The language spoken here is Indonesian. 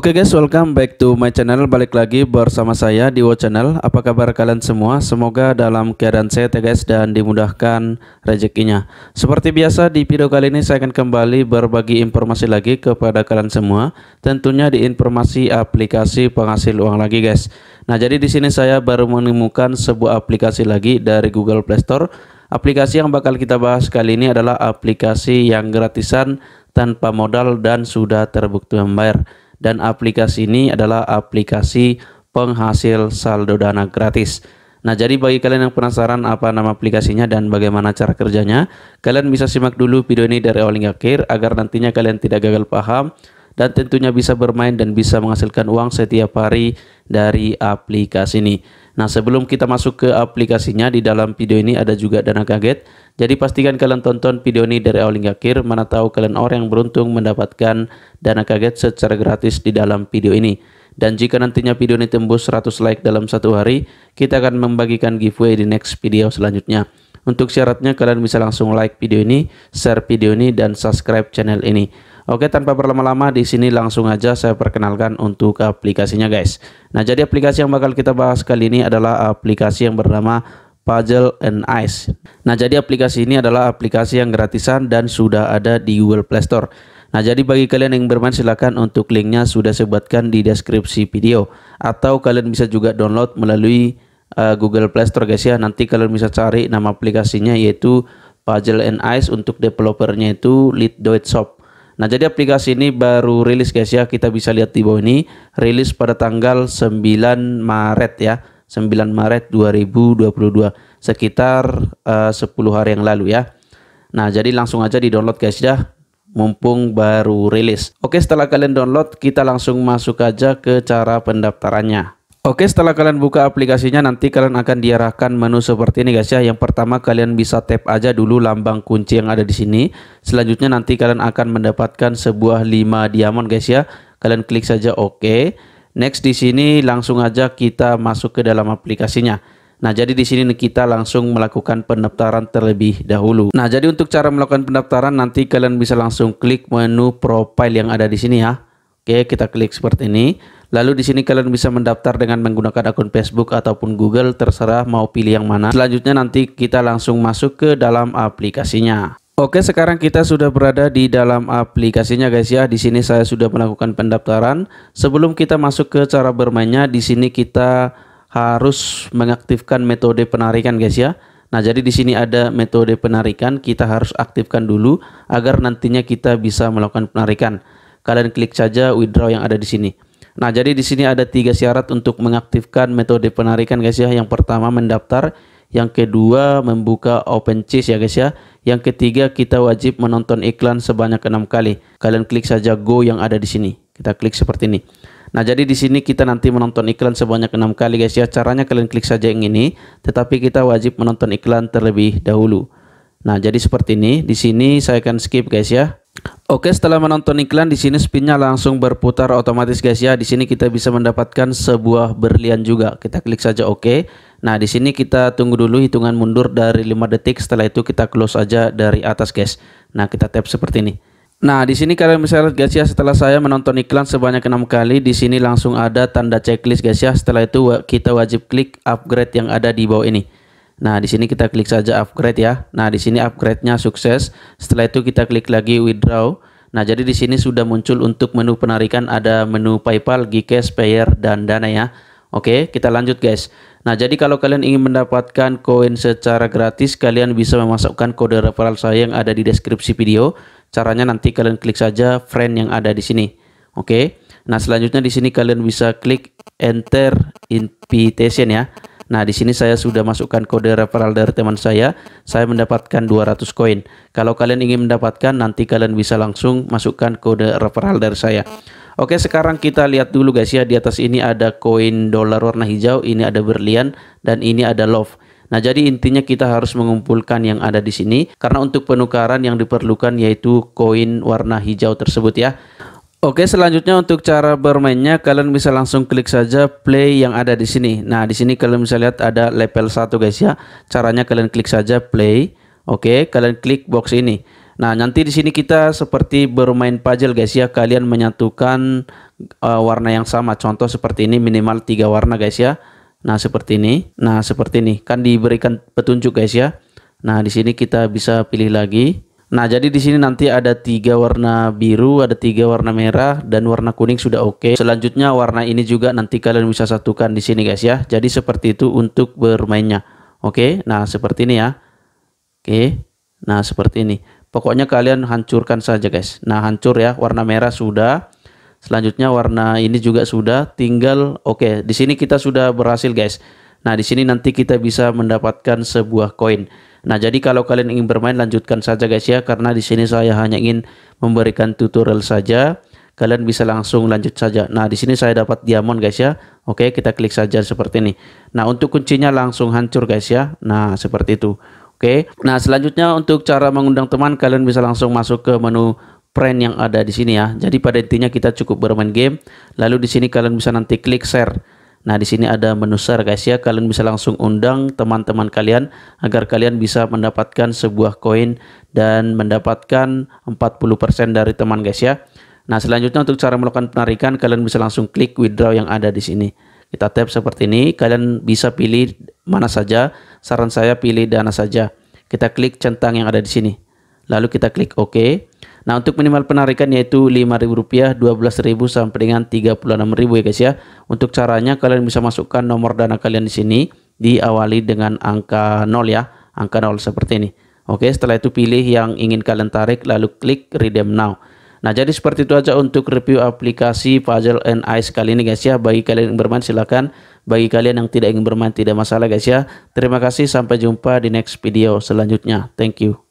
Oke okay guys, welcome back to my channel. Balik lagi bersama saya di Wo Channel. Apa kabar kalian semua? Semoga dalam keadaan sehat ya guys dan dimudahkan rezekinya. Seperti biasa di video kali ini saya akan kembali berbagi informasi lagi kepada kalian semua. Tentunya di informasi aplikasi penghasil uang lagi guys. Nah, jadi di sini saya baru menemukan sebuah aplikasi lagi dari Google Play Store. Aplikasi yang bakal kita bahas kali ini adalah aplikasi yang gratisan tanpa modal dan sudah terbukti membayar dan aplikasi ini adalah aplikasi penghasil saldo dana gratis. Nah, jadi bagi kalian yang penasaran apa nama aplikasinya dan bagaimana cara kerjanya, kalian bisa simak dulu video ini dari awal hingga akhir agar nantinya kalian tidak gagal paham dan tentunya bisa bermain dan bisa menghasilkan uang setiap hari dari aplikasi ini. Nah, sebelum kita masuk ke aplikasinya di dalam video ini ada juga dana kaget. Jadi pastikan kalian tonton video ini dari awal hingga akhir, mana tahu kalian orang yang beruntung mendapatkan dana kaget secara gratis di dalam video ini. Dan jika nantinya video ini tembus 100 like dalam satu hari, kita akan membagikan giveaway di next video selanjutnya. Untuk syaratnya kalian bisa langsung like video ini, share video ini, dan subscribe channel ini. Oke, tanpa berlama-lama di sini langsung aja saya perkenalkan untuk aplikasinya guys. Nah, jadi aplikasi yang bakal kita bahas kali ini adalah aplikasi yang bernama Puzzle and Ice. Nah, jadi aplikasi ini adalah aplikasi yang gratisan dan sudah ada di Google Play Store. Nah, jadi bagi kalian yang bermain silahkan untuk linknya sudah saya buatkan di deskripsi video atau kalian bisa juga download melalui uh, Google Play Store guys ya. Nanti kalian bisa cari nama aplikasinya yaitu Puzzle and Ice untuk developernya itu Lead Shop. Nah, jadi aplikasi ini baru rilis guys ya. Kita bisa lihat di bawah ini rilis pada tanggal 9 Maret ya. 9 Maret 2022 sekitar eh, uh, 10 hari yang lalu ya. Nah, jadi langsung aja di-download guys ya mumpung baru rilis. Oke, setelah kalian download, kita langsung masuk aja ke cara pendaftarannya. Oke setelah kalian buka aplikasinya nanti kalian akan diarahkan menu seperti ini guys ya Yang pertama kalian bisa tap aja dulu lambang kunci yang ada di sini Selanjutnya nanti kalian akan mendapatkan sebuah 5 diamond guys ya Kalian klik saja oke Next di sini langsung aja kita masuk ke dalam aplikasinya Nah, jadi di sini kita langsung melakukan pendaftaran terlebih dahulu. Nah, jadi untuk cara melakukan pendaftaran nanti kalian bisa langsung klik menu profile yang ada di sini ya. Oke, kita klik seperti ini. Lalu di sini kalian bisa mendaftar dengan menggunakan akun Facebook ataupun Google terserah mau pilih yang mana. Selanjutnya nanti kita langsung masuk ke dalam aplikasinya. Oke, sekarang kita sudah berada di dalam aplikasinya guys ya. Di sini saya sudah melakukan pendaftaran. Sebelum kita masuk ke cara bermainnya, di sini kita harus mengaktifkan metode penarikan guys ya. Nah, jadi di sini ada metode penarikan, kita harus aktifkan dulu agar nantinya kita bisa melakukan penarikan. Kalian klik saja withdraw yang ada di sini. Nah, jadi di sini ada tiga syarat untuk mengaktifkan metode penarikan guys ya. Yang pertama mendaftar, yang kedua membuka open case ya guys ya. Yang ketiga kita wajib menonton iklan sebanyak enam kali. Kalian klik saja go yang ada di sini. Kita klik seperti ini. Nah, jadi di sini kita nanti menonton iklan sebanyak enam kali guys ya. Caranya kalian klik saja yang ini, tetapi kita wajib menonton iklan terlebih dahulu. Nah, jadi seperti ini. Di sini saya akan skip guys ya. Oke, setelah menonton iklan di sini spinnya langsung berputar otomatis guys ya. Di sini kita bisa mendapatkan sebuah berlian juga. Kita klik saja oke. Nah, di sini kita tunggu dulu hitungan mundur dari 5 detik. Setelah itu kita close aja dari atas guys. Nah, kita tap seperti ini. Nah, di sini kalian bisa lihat guys ya, setelah saya menonton iklan sebanyak enam kali, di sini langsung ada tanda checklist guys ya. Setelah itu kita wajib klik upgrade yang ada di bawah ini. Nah, di sini kita klik saja upgrade ya. Nah, di sini upgrade-nya sukses. Setelah itu kita klik lagi withdraw. Nah, jadi di sini sudah muncul untuk menu penarikan ada menu PayPal, GCash, Payer dan Dana ya. Oke, kita lanjut guys. Nah, jadi kalau kalian ingin mendapatkan koin secara gratis, kalian bisa memasukkan kode referral saya yang ada di deskripsi video. Caranya nanti kalian klik saja friend yang ada di sini. Oke. Nah, selanjutnya di sini kalian bisa klik enter invitation ya. Nah, di sini saya sudah masukkan kode referral dari teman saya. Saya mendapatkan 200 koin. Kalau kalian ingin mendapatkan, nanti kalian bisa langsung masukkan kode referral dari saya. Oke, sekarang kita lihat dulu guys ya. Di atas ini ada koin dolar warna hijau, ini ada berlian, dan ini ada love. Nah, jadi intinya kita harus mengumpulkan yang ada di sini karena untuk penukaran yang diperlukan yaitu koin warna hijau tersebut ya. Oke, selanjutnya untuk cara bermainnya kalian bisa langsung klik saja play yang ada di sini. Nah, di sini kalian bisa lihat ada level 1 guys ya. Caranya kalian klik saja play. Oke, kalian klik box ini. Nah, nanti di sini kita seperti bermain puzzle guys ya. Kalian menyatukan uh, warna yang sama. Contoh seperti ini minimal tiga warna guys ya. Nah, seperti ini. Nah, seperti ini. Kan diberikan petunjuk guys ya. Nah, di sini kita bisa pilih lagi. Nah, jadi di sini nanti ada tiga warna biru, ada tiga warna merah, dan warna kuning sudah oke. Okay. Selanjutnya warna ini juga nanti kalian bisa satukan di sini guys ya. Jadi seperti itu untuk bermainnya. Oke, okay? nah seperti ini ya. Oke, okay. nah seperti ini. Pokoknya kalian hancurkan saja guys. Nah, hancur ya. Warna merah sudah. Selanjutnya warna ini juga sudah. Tinggal, oke. Okay. Di sini kita sudah berhasil guys. Nah, di sini nanti kita bisa mendapatkan sebuah koin. Nah, jadi kalau kalian ingin bermain lanjutkan saja guys ya karena di sini saya hanya ingin memberikan tutorial saja. Kalian bisa langsung lanjut saja. Nah, di sini saya dapat diamond guys ya. Oke, kita klik saja seperti ini. Nah, untuk kuncinya langsung hancur guys ya. Nah, seperti itu. Oke. Nah, selanjutnya untuk cara mengundang teman kalian bisa langsung masuk ke menu friend yang ada di sini ya. Jadi pada intinya kita cukup bermain game, lalu di sini kalian bisa nanti klik share. Nah, di sini ada menu share guys ya. Kalian bisa langsung undang teman-teman kalian agar kalian bisa mendapatkan sebuah koin dan mendapatkan 40% dari teman guys ya. Nah, selanjutnya untuk cara melakukan penarikan kalian bisa langsung klik withdraw yang ada di sini. Kita tap seperti ini, kalian bisa pilih mana saja. Saran saya pilih dana saja. Kita klik centang yang ada di sini. Lalu kita klik OK. Nah, untuk minimal penarikan yaitu Rp5.000, Rp12.000 sampai dengan Rp36.000 ya guys ya. Untuk caranya kalian bisa masukkan nomor dana kalian di sini diawali dengan angka 0 ya, angka 0 seperti ini. Oke, setelah itu pilih yang ingin kalian tarik lalu klik redeem now. Nah, jadi seperti itu aja untuk review aplikasi Puzzle and Ice kali ini guys ya. Bagi kalian yang bermain silakan, bagi kalian yang tidak ingin bermain tidak masalah guys ya. Terima kasih sampai jumpa di next video selanjutnya. Thank you.